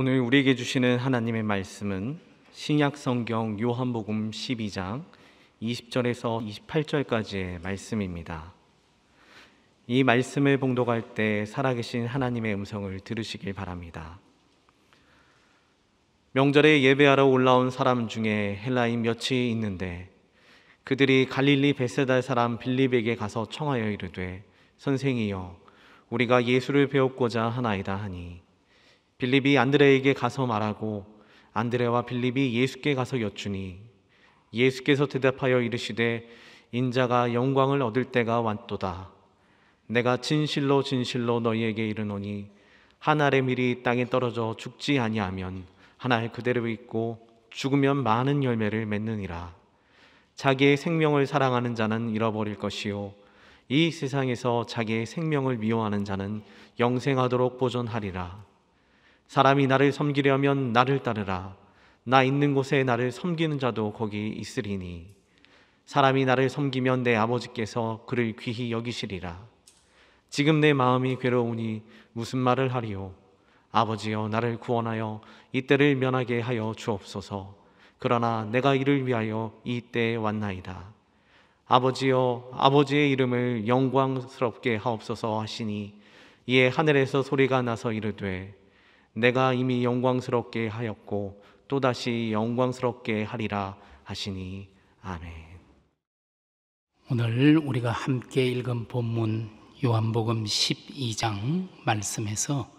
오늘 우리에게 주시는 하나님의 말씀은 신약 성경 요한복음 12장 20절에서 28절까지의 말씀입니다. 이 말씀을 봉독할 때 살아계신 하나님의 음성을 들으시길 바랍니다. 명절에 예배하러 올라온 사람 중에 헬라인 몇이 있는데 그들이 갈릴리 베세다 사람 빌립에게 가서 청하여 이르되 선생이여 우리가 예수를 배웠고자 하나이다 하니 빌립이 안드레에게 가서 말하고 안드레와 빌립이 예수께 가서 여쭈니 예수께서 대답하여 이르시되 인자가 영광을 얻을 때가 왔도다. 내가 진실로 진실로 너희에게 이르노니 한 알의 밀이 땅에 떨어져 죽지 아니하면 한 알 그대로 있고 죽으면 많은 열매를 맺느니라. 자기의 생명을 사랑하는 자는 잃어버릴 것이요 이 세상에서 자기의 생명을 미워하는 자는 영생하도록 보존하리라. 사람이 나를 섬기려면 나를 따르라. 나 있는 곳에 나를 섬기는 자도 거기 있으리니. 사람이 나를 섬기면 내 아버지께서 그를 귀히 여기시리라. 지금 내 마음이 괴로우니 무슨 말을 하리요? 아버지여 나를 구원하여 이때를 면하게 하여 주옵소서. 그러나 내가 이를 위하여 이 때에 왔나이다. 아버지여 아버지의 이름을 영광스럽게 하옵소서 하시니 이에 하늘에서 소리가 나서 이르되 내가 이미 영광스럽게 하였고 또다시 영광스럽게 하리라 하시니 아멘. 오늘 우리가 함께 읽은 본문 요한복음 12장 말씀에서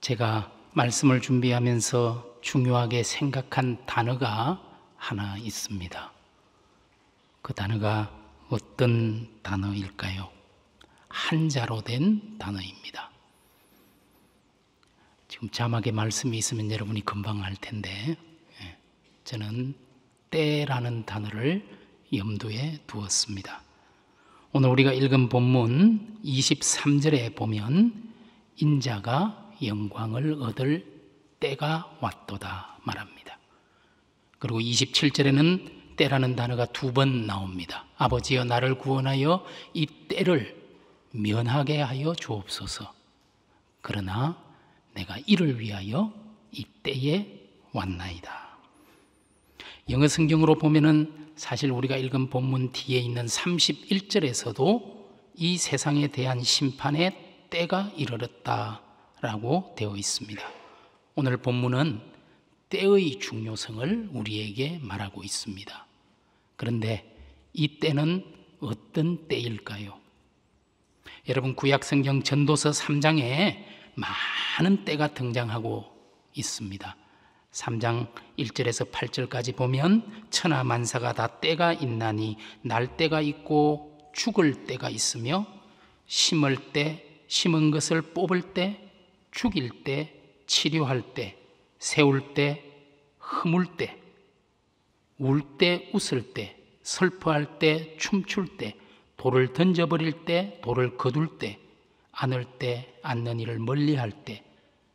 제가 말씀을 준비하면서 중요하게 생각한 단어가 하나 있습니다. 그 단어가 어떤 단어일까요? 한자로 된 단어입니다. 지금 자막에 말씀이 있으면 여러분이 금방 알 텐데 예, 저는 때라는 단어를 염두에 두었습니다. 오늘 우리가 읽은 본문 23절에 보면 인자가 영광을 얻을 때가 왔도다 말합니다. 그리고 27절에는 때라는 단어가 두 번 나옵니다. 아버지여 나를 구원하여 이 때를 면하게 하여 주옵소서. 그러나 내가 이를 위하여 이 때에 왔나이다. 영어 성경으로 보면은 사실 우리가 읽은 본문 뒤에 있는 31절에서도 이 세상에 대한 심판의 때가 이르렀다라고 되어 있습니다. 오늘 본문은 때의 중요성을 우리에게 말하고 있습니다. 그런데 이 때는 어떤 때일까요? 여러분 구약성경 전도서 3장에 많은 때가 등장하고 있습니다. 3장 1절에서 8절까지 보면 천하 만사가 다 때가 있나니 날 때가 있고 죽을 때가 있으며 심을 때 심은 것을 뽑을 때 죽일 때 치료할 때 세울 때 흐물 때 울 때 웃을 때 슬퍼할 때 춤출 때 돌을 던져버릴 때 돌을 거둘 때 안을 때, 안는 일을 멀리할 때,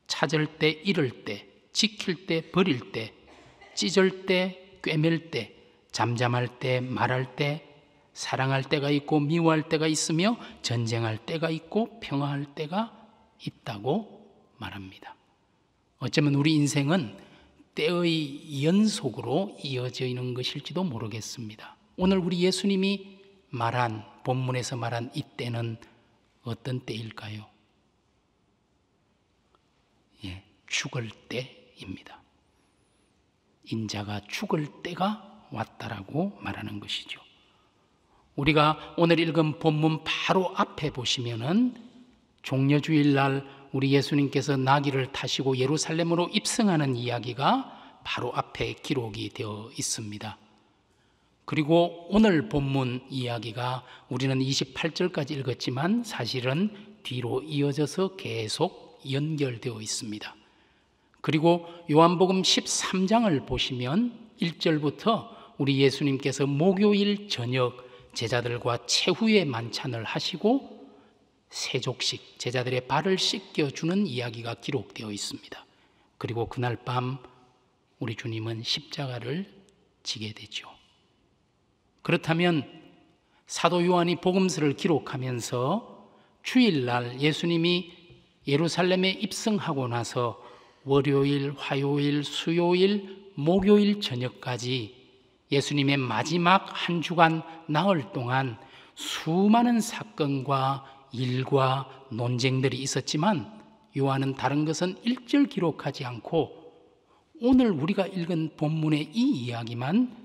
찾을 때, 잃을 때, 지킬 때, 버릴 때, 찢을 때, 꿰맬 때, 잠잠할 때, 말할 때, 사랑할 때가 있고 미워할 때가 있으며 전쟁할 때가 있고 평화할 때가 있다고 말합니다. 어쩌면 우리 인생은 때의 연속으로 이어져 있는 것일지도 모르겠습니다. 오늘 우리 예수님이 말한 본문에서 말한 이 때는 어떤 때일까요? 예, 죽을 때입니다. 인자가 죽을 때가 왔다라고 말하는 것이죠. 우리가 오늘 읽은 본문 바로 앞에 보시면은 종려주일날 우리 예수님께서 나귀를 타시고 예루살렘으로 입성하는 이야기가 바로 앞에 기록이 되어 있습니다. 그리고 오늘 본문 이야기가 우리는 28절까지 읽었지만 사실은 뒤로 이어져서 계속 연결되어 있습니다. 그리고 요한복음 13장을 보시면 1절부터 우리 예수님께서 목요일 저녁 제자들과 최후의 만찬을 하시고 세족식 제자들의 발을 씻겨 주는 이야기가 기록되어 있습니다. 그리고 그날 밤 우리 주님은 십자가를 지게 되죠. 그렇다면 사도 요한이 복음서를 기록하면서 주일날 예수님이 예루살렘에 입성하고 나서 월요일, 화요일, 수요일, 목요일 저녁까지 예수님의 마지막 한 주간 나흘 동안 수많은 사건과 일과 논쟁들이 있었지만 요한은 다른 것은 일절 기록하지 않고 오늘 우리가 읽은 본문의 이 이야기만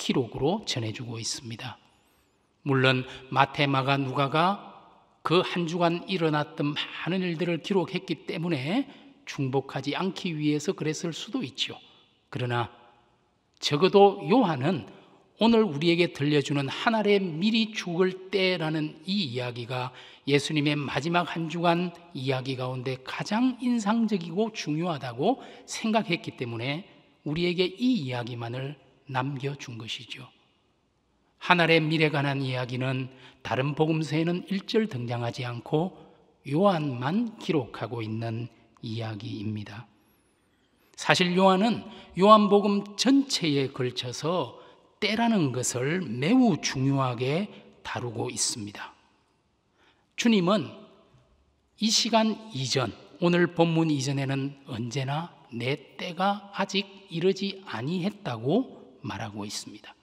기록으로 전해주고 있습니다. 물론 마테마가 누가가 그 한 주간 일어났던 많은 일들을 기록했기 때문에 중복하지 않기 위해서 그랬을 수도 있지 그러나 적어도 요한은 오늘 우리에게 들려주는 하늘의 미리 죽을 때라는 이 이야기가 예수님의 마지막 한 주간 이야기 가운데 가장 인상적이고 중요하다고 생각했기 때문에 우리에게 이 이야기만을 남겨준 것이죠. 하늘의 미래 관한 이야기는 다른 복음서에는 일절 등장하지 않고 요한만 기록하고 있는 이야기입니다. 사실 요한은 요한복음 전체에 걸쳐서 때라는 것을 매우 중요하게 다루고 있습니다. 주님은 이 시간 이전, 오늘 본문 이전에는 언제나 내 때가 아직 이르지 아니했다고 말하고 있습니다.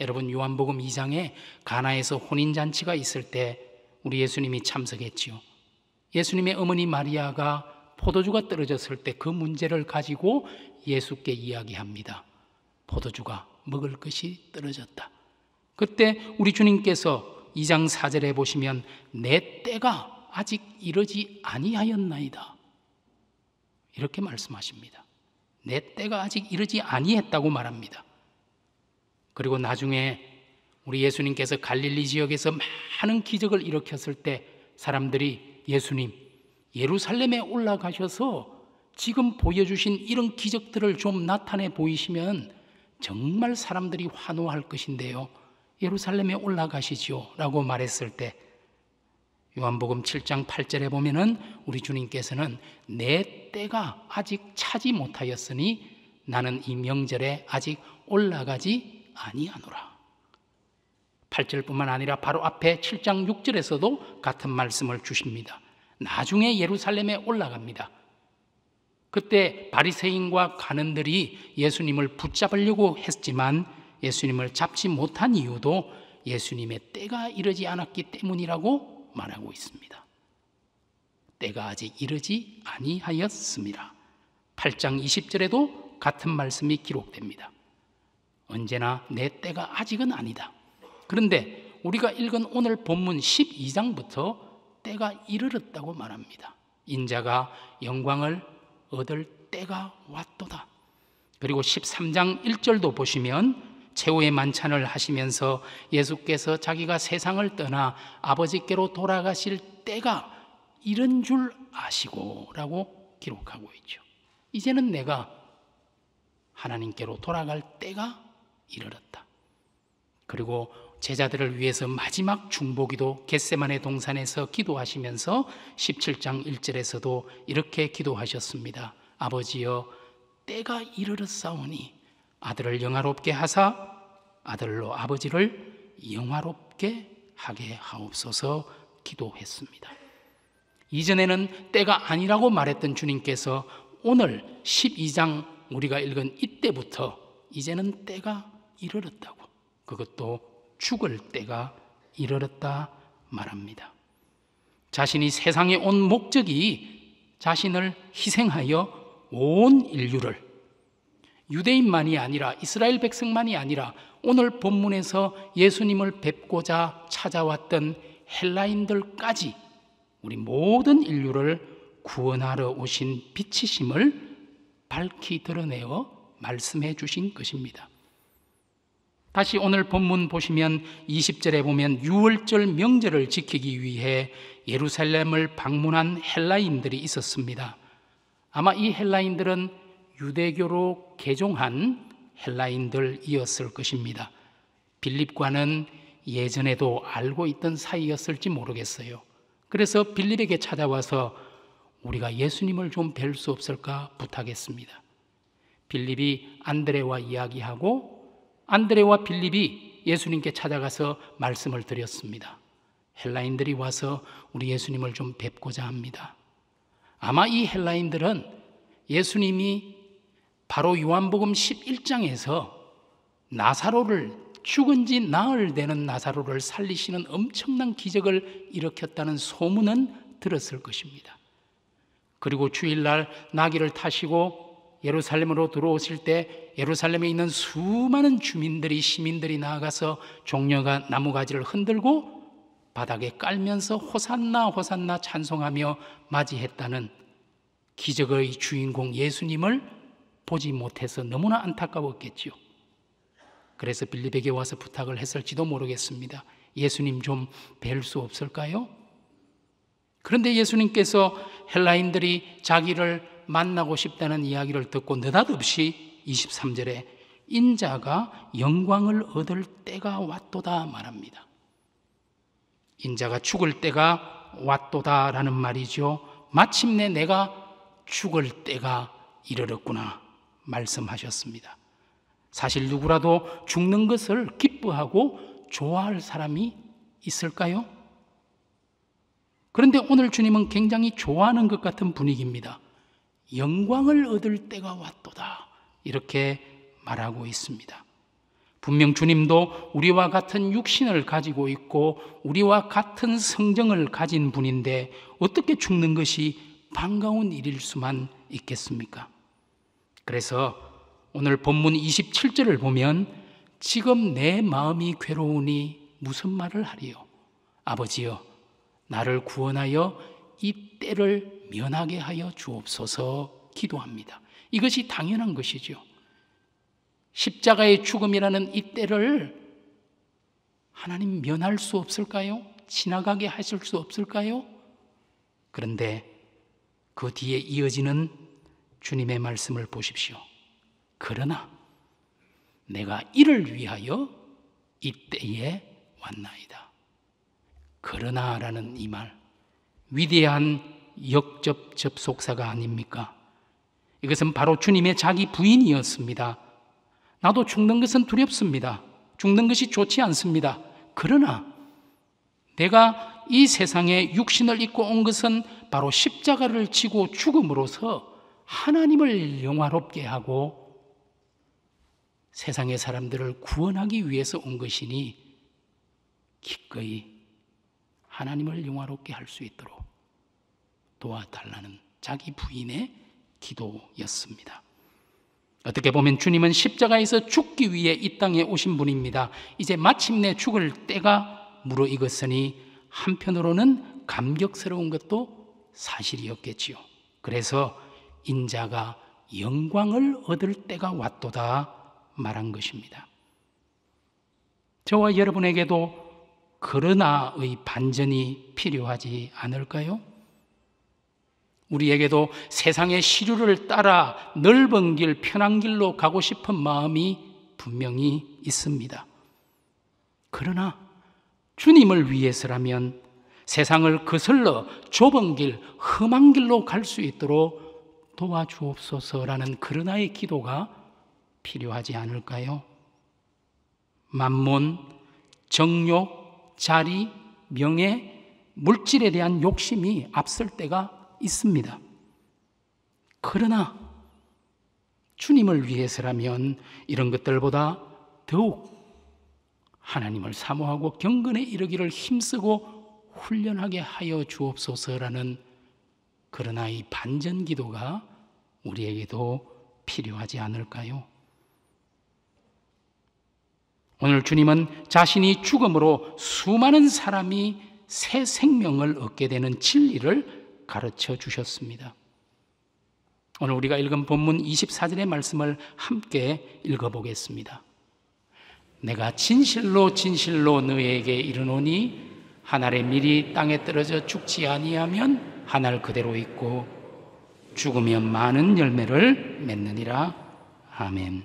여러분 요한복음 2장에 가나에서 혼인 잔치가 있을 때 우리 예수님이 참석했지요. 예수님의 어머니 마리아가 포도주가 떨어졌을 때 그 문제를 가지고 예수께 이야기합니다. 포도주가 먹을 것이 떨어졌다. 그때 우리 주님께서 2장 4절에 보시면 내 때가 아직 이르지 아니하였나이다. 이렇게 말씀하십니다. 내 때가 아직 이르지 아니했다고 말합니다. 그리고 나중에 우리 예수님께서 갈릴리 지역에서 많은 기적을 일으켰을 때 사람들이 예수님 예루살렘에 올라가셔서 지금 보여주신 이런 기적들을 좀 나타내 보이시면 정말 사람들이 환호할 것인데요. 예루살렘에 올라가시지요. 라고 말했을 때 요한복음 7장 8절에 보면은 우리 주님께서는 내 때가 아직 차지 못하였으니 나는 이 명절에 아직 올라가지 아니하노라. 8절뿐만 아니라 바로 앞에 7장 6절에서도 같은 말씀을 주십니다. 나중에 예루살렘에 올라갑니다. 그때 바리새인과 가는들이 예수님을 붙잡으려고 했지만 예수님을 잡지 못한 이유도 예수님의 때가 이르지 않았기 때문이라고 말하고 있습니다. 때가 아직 이르지 아니하였습니다. 8장 20절에도 같은 말씀이 기록됩니다. 언제나 내 때가 아직은 아니다. 그런데 우리가 읽은 오늘 본문 12장부터 때가 이르렀다고 말합니다. 인자가 영광을 얻을 때가 왔도다. 그리고 13장 1절도 보시면 최후의 만찬을 하시면서 예수께서 자기가 세상을 떠나 아버지께로 돌아가실 때가 이런 줄 아시고 라고 기록하고 있죠. 이제는 내가 하나님께로 돌아갈 때가 이르렀다. 그리고 제자들을 위해서 마지막 중보기도 겟세만의 동산에서 기도하시면서 17장 1절에서도 이렇게 기도하셨습니다. 아버지여 때가 이르렀사오니 아들을 영화롭게 하사 아들로 아버지를 영화롭게 하게 하옵소서 기도했습니다. 이전에는 때가 아니라고 말했던 주님께서 오늘 12장 우리가 읽은 이때부터 이제는 때가 이르렀다고. 그것도 죽을 때가 이르렀다 말합니다. 자신이 세상에 온 목적이 자신을 희생하여 온 인류를 유대인만이 아니라 이스라엘 백성만이 아니라 오늘 본문에서 예수님을 뵙고자 찾아왔던 헬라인들까지 우리 모든 인류를 구원하러 오신 빛이심을 밝히 드러내어 말씀해 주신 것입니다. 다시 오늘 본문 보시면 20절에 보면 6월절 명절을 지키기 위해 예루살렘을 방문한 헬라인들이 있었습니다. 아마 이 헬라인들은 유대교로 개종한 헬라인들이었을 것입니다. 빌립과는 예전에도 알고 있던 사이였을지 모르겠어요. 그래서 빌립에게 찾아와서 우리가 예수님을 좀 뵐 수 없을까 부탁했습니다. 빌립이 안드레와 이야기하고 안드레와 빌립이 예수님께 찾아가서 말씀을 드렸습니다. 헬라인들이 와서 우리 예수님을 좀 뵙고자 합니다. 아마 이 헬라인들은 예수님이 바로 요한복음 11장에서 나사로를 죽은 지 나흘 되는 나사로를 살리시는 엄청난 기적을 일으켰다는 소문은 들었을 것입니다. 그리고 주일날 나귀를 타시고 예루살렘으로 들어오실 때 예루살렘에 있는 수많은 주민들이 시민들이 나아가서 종려가 나무 가지를 흔들고 바닥에 깔면서 호산나 호산나 찬송하며 맞이했다는 기적의 주인공 예수님을 보지 못해서 너무나 안타까웠겠지요. 그래서 빌립에게 와서 부탁을 했을지도 모르겠습니다. 예수님 좀 뵐 수 없을까요? 그런데 예수님께서 헬라인들이 자기를 만나고 싶다는 이야기를 듣고 느닷없이 23절에 인자가 영광을 얻을 때가 왔도다 말합니다. 인자가 죽을 때가 왔도다라는 말이죠. 마침내 내가 죽을 때가 이르렀구나 말씀하셨습니다. 사실 누구라도 죽는 것을 기뻐하고 좋아할 사람이 있을까요? 그런데 오늘 주님은 굉장히 좋아하는 것 같은 분위기입니다. 영광을 얻을 때가 왔도다. 이렇게 말하고 있습니다. 분명 주님도 우리와 같은 육신을 가지고 있고 우리와 같은 성정을 가진 분인데 어떻게 죽는 것이 반가운 일일 수만 있겠습니까? 그래서 오늘 본문 27절을 보면 지금 내 마음이 괴로우니 무슨 말을 하리요? 아버지여, 나를 구원하여 이 때를 면하게 하여 주옵소서 기도합니다. 이것이 당연한 것이죠. 십자가의 죽음이라는 이 때를 하나님 면할 수 없을까요? 지나가게 하실 수 없을까요? 그런데 그 뒤에 이어지는 주님의 말씀을 보십시오. 그러나 내가 이를 위하여 이 때에 왔나이다. 그러나라는 이 말, 위대한 역접 접속사가 아닙니까? 이것은 바로 주님의 자기 부인이었습니다. 나도 죽는 것은 두렵습니다. 죽는 것이 좋지 않습니다. 그러나 내가 이 세상에 육신을 입고 온 것은 바로 십자가를 치고 죽음으로서 하나님을 영화롭게 하고 세상의 사람들을 구원하기 위해서 온 것이니 기꺼이 하나님을 영화롭게 할 수 있도록 도와달라는 자기 부인의 기도였습니다. 어떻게 보면 주님은 십자가에서 죽기 위해 이 땅에 오신 분입니다. 이제 마침내 죽을 때가 무르익었으니 한편으로는 감격스러운 것도 사실이었겠지요. 그래서 인자가 영광을 얻을 때가 왔도다 말한 것입니다. 저와 여러분에게도 그러나의 반전이 필요하지 않을까요? 우리에게도 세상의 시류를 따라 넓은 길, 편한 길로 가고 싶은 마음이 분명히 있습니다. 그러나 주님을 위해서라면 세상을 거슬러 좁은 길, 험한 길로 갈 수 있도록 도와주옵소서라는 그러나의 기도가 필요하지 않을까요? 만몬, 정욕, 자리, 명예, 물질에 대한 욕심이 앞설 때가 있습니다. 그러나 주님을 위해서라면 이런 것들보다 더욱 하나님을 사모하고 경건에 이르기를 힘쓰고 훈련하게 하여 주옵소서라는 그러나 이 반전 기도가 우리에게도 필요하지 않을까요? 오늘 주님은 자신이 죽음으로 수많은 사람이 새 생명을 얻게 되는 진리를 가르쳐 주셨습니다. 오늘 우리가 읽은 본문 24절의 말씀을 함께 읽어보겠습니다. 내가 진실로 진실로 너에게 이르노니 한 알의 밀이 땅에 떨어져 죽지 아니하면 한 알 그대로 있고 죽으면 많은 열매를 맺느니라. 아멘.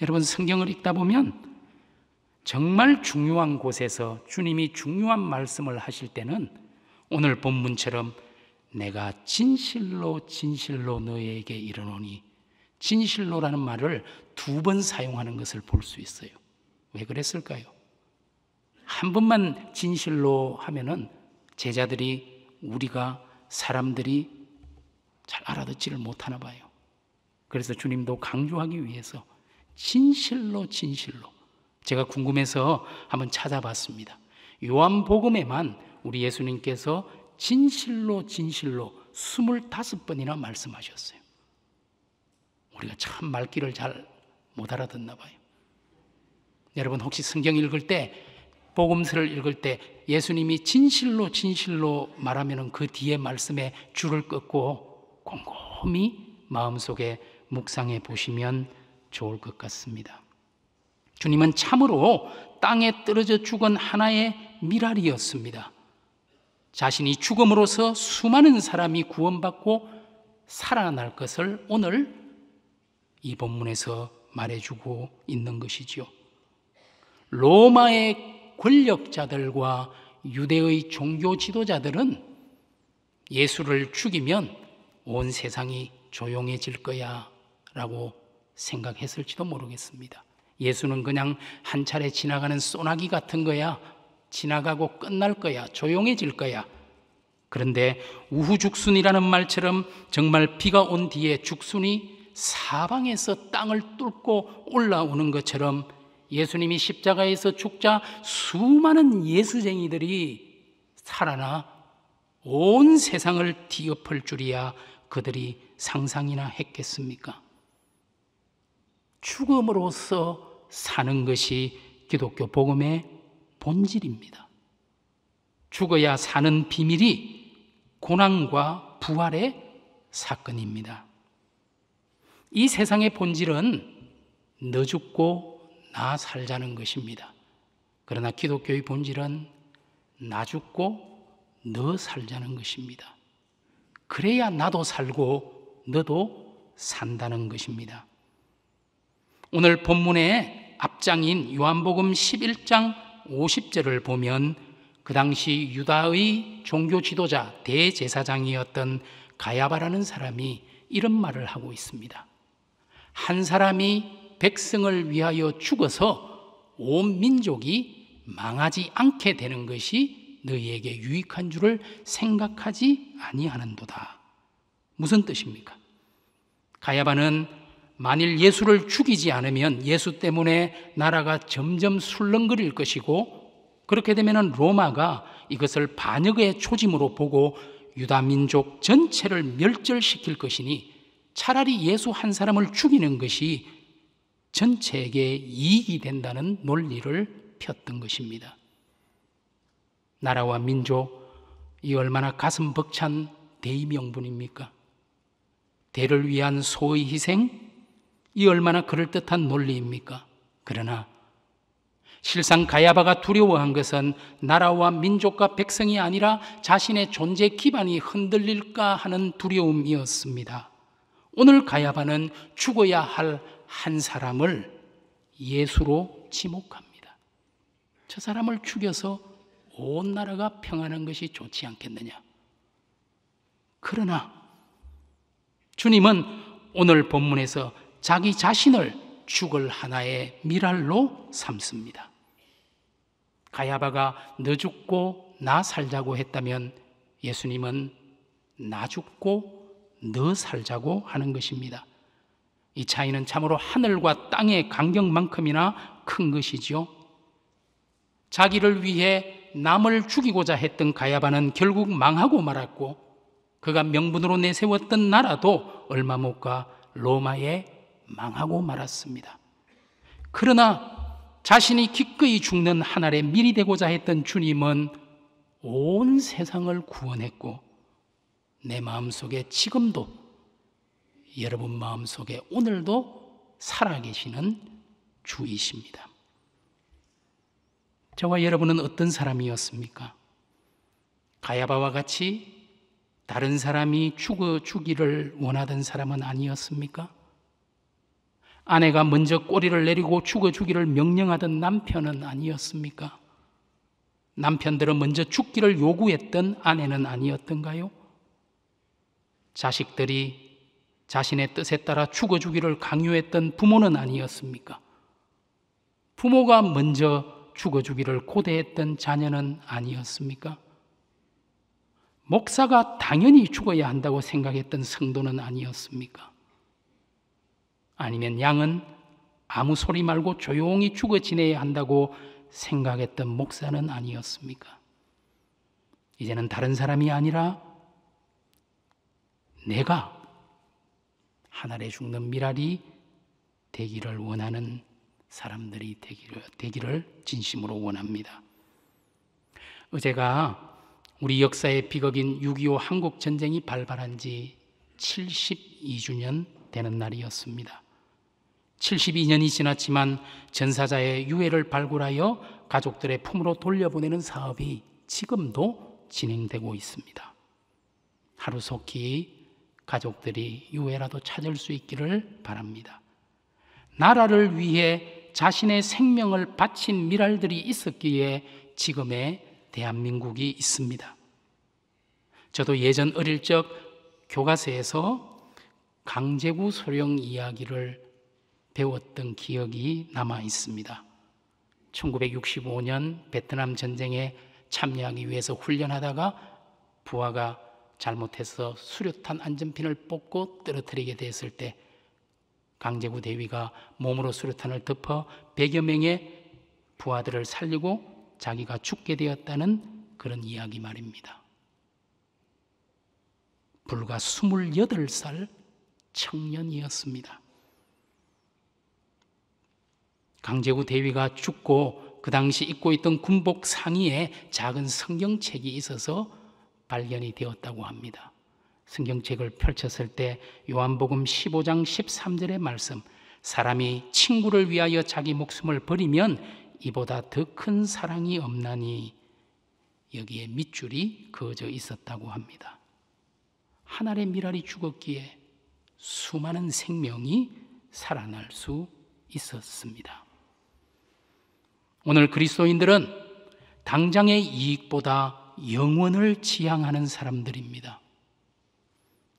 여러분 성경을 읽다 보면 정말 중요한 곳에서 주님이 중요한 말씀을 하실 때는 오늘 본문처럼 내가 진실로 진실로 너에게 이르노니 진실로라는 말을 두 번 사용하는 것을 볼 수 있어요. 왜 그랬을까요? 한 번만 진실로 하면은 제자들이 우리가 사람들이 잘 알아듣지를 못하나 봐요. 그래서 주님도 강조하기 위해서 진실로 진실로 제가 궁금해서 한번 찾아봤습니다. 요한복음에만 우리 예수님께서 진실로 진실로 25번이나 말씀하셨어요. 우리가 참 말귀를 잘 못 알아듣나 봐요. 여러분 혹시 성경 읽을 때 복음서를 읽을 때 예수님이 진실로 진실로 말하면은 그 뒤에 말씀에 줄을 끊고 곰곰이 마음속에 묵상해 보시면 좋을 것 같습니다. 주님은 참으로 땅에 떨어져 죽은 하나의 미랄이었습니다. 자신이 죽음으로서 수많은 사람이 구원받고 살아날 것을 오늘 이 본문에서 말해주고 있는 것이지요. 로마의 권력자들과 유대의 종교 지도자들은 예수를 죽이면 온 세상이 조용해질 거야 라고 생각했을지도 모르겠습니다. 예수는 그냥 한 차례 지나가는 소나기 같은 거야 지나가고 끝날 거야. 조용해질 거야. 그런데 우후죽순이라는 말처럼 정말 비가 온 뒤에 죽순이 사방에서 땅을 뚫고 올라오는 것처럼 예수님이 십자가에서 죽자 수많은 예수쟁이들이 살아나 온 세상을 뒤엎을 줄이야 그들이 상상이나 했겠습니까? 죽음으로써 사는 것이 기독교 복음의 본질입니다. 죽어야 사는 비밀이 고난과 부활의 사건입니다. 이 세상의 본질은 너 죽고 나 살자는 것입니다. 그러나 기독교의 본질은 나 죽고 너 살자는 것입니다. 그래야 나도 살고 너도 산다는 것입니다. 오늘 본문의 앞장인 요한복음 11장 50절을 보면 그 당시 유다의 종교 지도자 대제사장이었던 가야바라는 사람이 이런 말을 하고 있습니다. 한 사람이 백성을 위하여 죽어서 온 민족이 망하지 않게 되는 것이 너희에게 유익한 줄을 생각하지 아니하는도다. 무슨 뜻입니까? 가야바는 만일 예수를 죽이지 않으면 예수 때문에 나라가 점점 술렁거릴 것이고 그렇게 되면 로마가 이것을 반역의 초짐으로 보고 유다 민족 전체를 멸절시킬 것이니 차라리 예수 한 사람을 죽이는 것이 전체에게 이익이 된다는 논리를 폈던 것입니다. 나라와 민족 이 얼마나 가슴 벅찬 대의명분입니까? 대를 위한 소의 희생, 이 얼마나 그럴듯한 논리입니까? 그러나 실상 가야바가 두려워한 것은 나라와 민족과 백성이 아니라 자신의 존재 기반이 흔들릴까 하는 두려움이었습니다. 오늘 가야바는 죽어야 할 한 사람을 예수로 지목합니다. 저 사람을 죽여서 온 나라가 평안한 것이 좋지 않겠느냐. 그러나 주님은 오늘 본문에서 자기 자신을 죽을 하나의 미랄로 삼습니다. 가야바가 너 죽고 나 살자고 했다면 예수님은 나 죽고 너 살자고 하는 것입니다. 이 차이는 참으로 하늘과 땅의 간격만큼이나 큰 것이지요. 자기를 위해 남을 죽이고자 했던 가야바는 결국 망하고 말았고 그가 명분으로 내세웠던 나라도 얼마 못 가 로마에 망하고 말았습니다. 그러나 자신이 기꺼이 죽는 하알의 밀이 되고자 했던 주님은 온 세상을 구원했고 내 마음속에 지금도 여러분 마음속에 오늘도 살아계시는 주이십니다. 저와 여러분은 어떤 사람이었습니까? 가야바와 같이 다른 사람이 죽어 주기를 원하던 사람은 아니었습니까? 아내가 먼저 꼬리를 내리고 죽어주기를 명령하던 남편은 아니었습니까? 남편들은 먼저 죽기를 요구했던 아내는 아니었던가요? 자식들이 자신의 뜻에 따라 죽어주기를 강요했던 부모는 아니었습니까? 부모가 먼저 죽어주기를 고대했던 자녀는 아니었습니까? 목사가 당연히 죽어야 한다고 생각했던 성도는 아니었습니까? 아니면 양은 아무 소리 말고 조용히 죽어 지내야 한다고 생각했던 목사는 아니었습니까? 이제는 다른 사람이 아니라 내가 하늘에 죽는 미랄이 되기를 원하는 사람들이 되기를, 되기를 진심으로 원합니다. 어제가 우리 역사의 비극인 6.25 한국전쟁이 발발한 지 72주년 되는 날이었습니다. 72년이 지났지만 전사자의 유해를 발굴하여 가족들의 품으로 돌려보내는 사업이 지금도 진행되고 있습니다. 하루속히 가족들이 유해라도 찾을 수 있기를 바랍니다. 나라를 위해 자신의 생명을 바친 미랄들이 있었기에 지금의 대한민국이 있습니다. 저도 예전 어릴 적 교과서에서 강제구 소령 이야기를 배웠던 기억이 남아 있습니다. 1965년 베트남 전쟁에 참여하기 위해서 훈련하다가 부하가 잘못해서 수류탄 안전핀을 뽑고 떨어뜨리게 됐을 때 강제구 대위가 몸으로 수류탄을 덮어 100여 명의 부하들을 살리고 자기가 죽게 되었다는 그런 이야기 말입니다. 불과 28살 청년이었습니다. 강제구 대위가 죽고 그 당시 입고 있던 군복 상의에 작은 성경책이 있어서 발견이 되었다고 합니다. 성경책을 펼쳤을 때 요한복음 15장 13절의 말씀 사람이 친구를 위하여 자기 목숨을 버리면 이보다 더 큰 사랑이 없나니 여기에 밑줄이 그어져 있었다고 합니다. 하늘의 미랄이 죽었기에 수많은 생명이 살아날 수 있었습니다. 오늘 그리스도인들은 당장의 이익보다 영원을 지향하는 사람들입니다.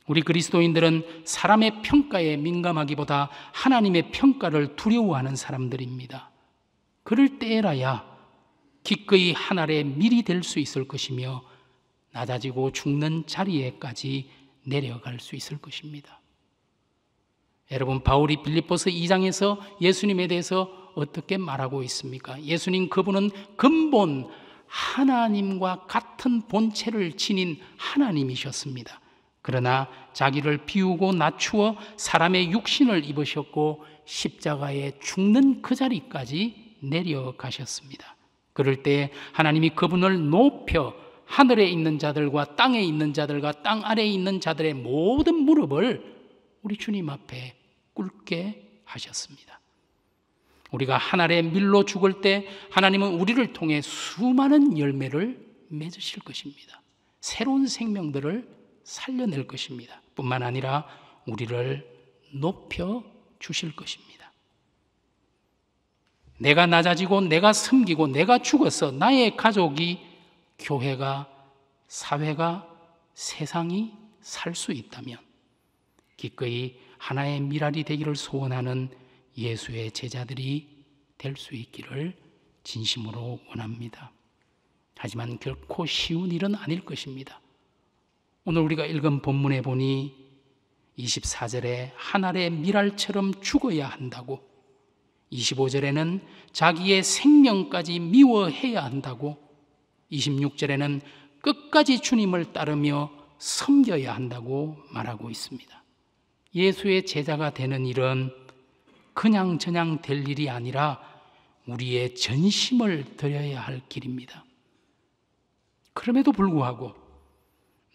우리 그리스도인들은 사람의 평가에 민감하기보다 하나님의 평가를 두려워하는 사람들입니다. 그럴 때라야 기꺼이 하늘에 미리 될수 있을 것이며 낮아지고 죽는 자리에까지 내려갈 수 있을 것입니다. 여러분 바울이 빌립보서 2장에서 예수님에 대해서 어떻게 말하고 있습니까? 예수님 그분은 근본 하나님과 같은 본체를 지닌 하나님이셨습니다. 그러나 자기를 비우고 낮추어 사람의 육신을 입으셨고 십자가에 죽는 그 자리까지 내려가셨습니다. 그럴 때 하나님이 그분을 높여 하늘에 있는 자들과 땅에 있는 자들과 땅 아래에 있는 자들의 모든 무릎을 우리 주님 앞에 꿇게 하셨습니다. 우리가 하늘의 밀로 죽을 때 하나님은 우리를 통해 수많은 열매를 맺으실 것입니다. 새로운 생명들을 살려낼 것입니다. 뿐만 아니라 우리를 높여 주실 것입니다. 내가 낮아지고 내가 숨기고 내가 죽어서 나의 가족이 교회가 사회가 세상이 살 수 있다면 기꺼이 하나의 미랄이 되기를 소원하는 예수의 제자들이 될 수 있기를 진심으로 원합니다. 하지만 결코 쉬운 일은 아닐 것입니다. 오늘 우리가 읽은 본문에 보니 24절에 한 알의 미랄처럼 죽어야 한다고 25절에는 자기의 생명까지 미워해야 한다고 26절에는 끝까지 주님을 따르며 섬겨야 한다고 말하고 있습니다. 예수의 제자가 되는 일은 그냥 저냥 될 일이 아니라 우리의 전심을 드려야 할 길입니다. 그럼에도 불구하고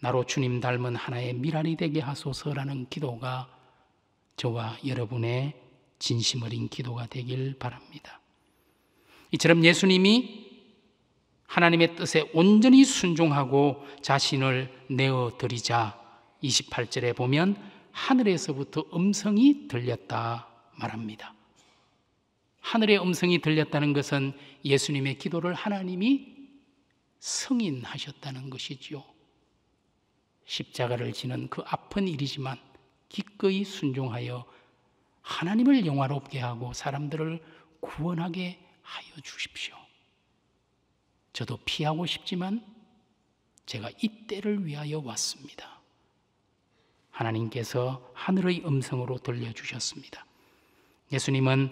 나로 주님 닮은 하나의 미랄이 되게 하소서라는 기도가 저와 여러분의 진심 어린 기도가 되길 바랍니다. 이처럼 예수님이 하나님의 뜻에 온전히 순종하고 자신을 내어 드리자 28절에 보면 하늘에서부터 음성이 들렸다 말합니다. 하늘의 음성이 들렸다는 것은 예수님의 기도를 하나님이 승인하셨다는 것이지요. 십자가를 지는 그 아픈 일이지만 기꺼이 순종하여 하나님을 영화롭게 하고 사람들을 구원하게 하여 주십시오. 저도 피하고 싶지만 제가 이 때를 위하여 왔습니다. 하나님께서 하늘의 음성으로 들려주셨습니다. 예수님은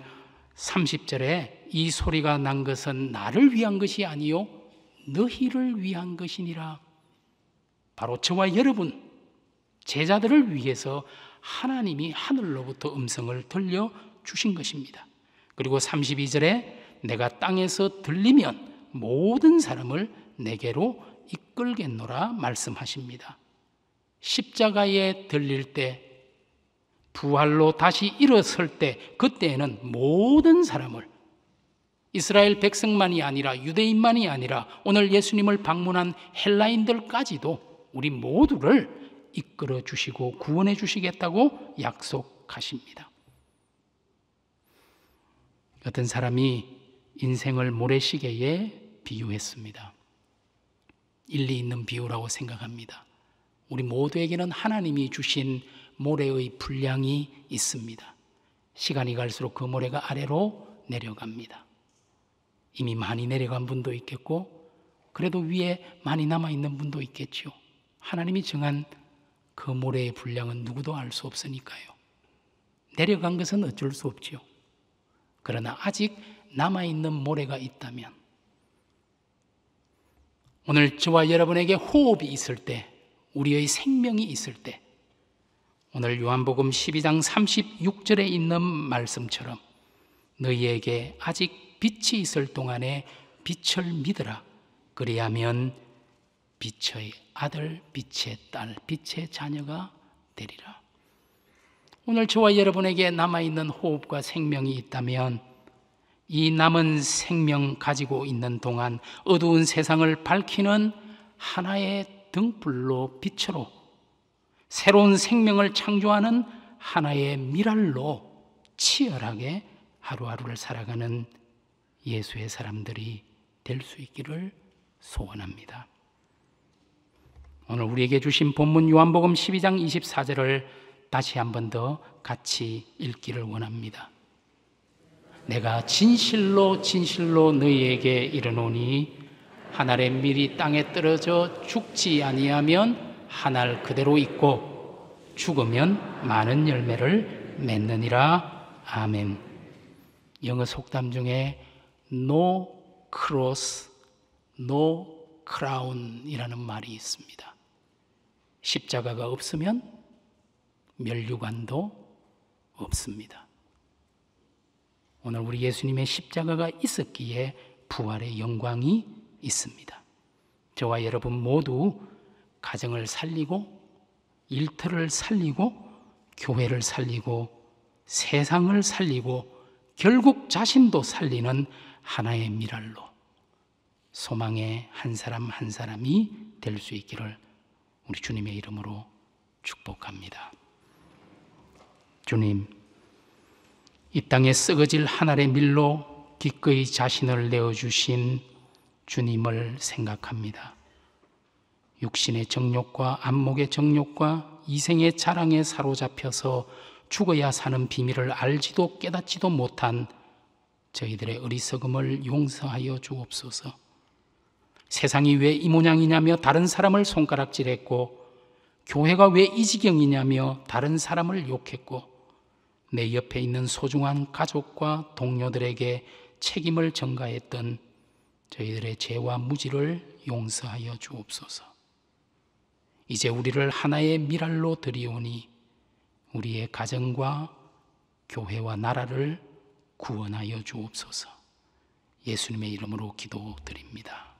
30절에 이 소리가 난 것은 나를 위한 것이 아니요 너희를 위한 것이니라. 바로 저와 여러분 제자들을 위해서 하나님이 하늘로부터 음성을 들려 주신 것입니다. 그리고 32절에 내가 땅에서 들리면 모든 사람을 내게로 이끌겠노라 말씀하십니다. 십자가에 들릴 때 부활로 다시 일어설 때 그때에는 모든 사람을 이스라엘 백성만이 아니라 유대인만이 아니라 오늘 예수님을 방문한 헬라인들까지도 우리 모두를 이끌어 주시고 구원해 주시겠다고 약속하십니다. 어떤 사람이 인생을 모래시계에 비유했습니다. 일리 있는 비유라고 생각합니다. 우리 모두에게는 하나님이 주신 모래의 분량이 있습니다. 시간이 갈수록 그 모래가 아래로 내려갑니다. 이미 많이 내려간 분도 있겠고, 그래도 위에 많이 남아있는 분도 있겠지요. 하나님이 정한 그 모래의 분량은 누구도 알 수 없으니까요. 내려간 것은 어쩔 수 없지요. 그러나 아직 남아있는 모래가 있다면, 오늘 저와 여러분에게 호흡이 있을 때, 우리의 생명이 있을 때, 오늘 요한복음 12장 36절에 있는 말씀처럼 너희에게 아직 빛이 있을 동안에 빛을 믿으라. 그리하면 빛의 아들, 빛의 딸, 빛의 자녀가 되리라. 오늘 저와 여러분에게 남아있는 호흡과 생명이 있다면 이 남은 생명 가지고 있는 동안 어두운 세상을 밝히는 하나의 등불로 빛으로 새로운 생명을 창조하는 하나의 미랄로 치열하게 하루하루를 살아가는 예수의 사람들이 될 수 있기를 소원합니다. 오늘 우리에게 주신 본문 요한복음 12장 24절을 다시 한 번 더 같이 읽기를 원합니다. 내가 진실로 진실로 너희에게 이르노니 하늘의 밀이 땅에 떨어져 죽지 아니하면 한알 그대로 있고 죽으면 많은 열매를 맺느니라. 아멘. 영어 속담 중에 no cross, no crown이라는 말이 있습니다. 십자가가 없으면 멸류관도 없습니다. 오늘 우리 예수님의 십자가가 있었기에 부활의 영광이 있습니다. 저와 여러분 모두 가정을 살리고 일터를 살리고 교회를 살리고 세상을 살리고 결국 자신도 살리는 하나의 미랄로 소망의 한 사람 한 사람이 될 수 있기를 우리 주님의 이름으로 축복합니다. 주님, 이 땅에 썩어질 하나의 밀로 기꺼이 자신을 내어주신 주님을 생각합니다. 육신의 정욕과 안목의 정욕과 이생의 자랑에 사로잡혀서 죽어야 사는 비밀을 알지도 깨닫지도 못한 저희들의 어리석음을 용서하여 주옵소서. 세상이 왜 이 모양이냐며 다른 사람을 손가락질했고 교회가 왜 이 지경이냐며 다른 사람을 욕했고 내 옆에 있는 소중한 가족과 동료들에게 책임을 전가했던 저희들의 죄와 무지를 용서하여 주옵소서. 이제 우리를 하나의 미랄로 들이오니 우리의 가정과 교회와 나라를 구원하여 주옵소서. 예수님의 이름으로 기도드립니다.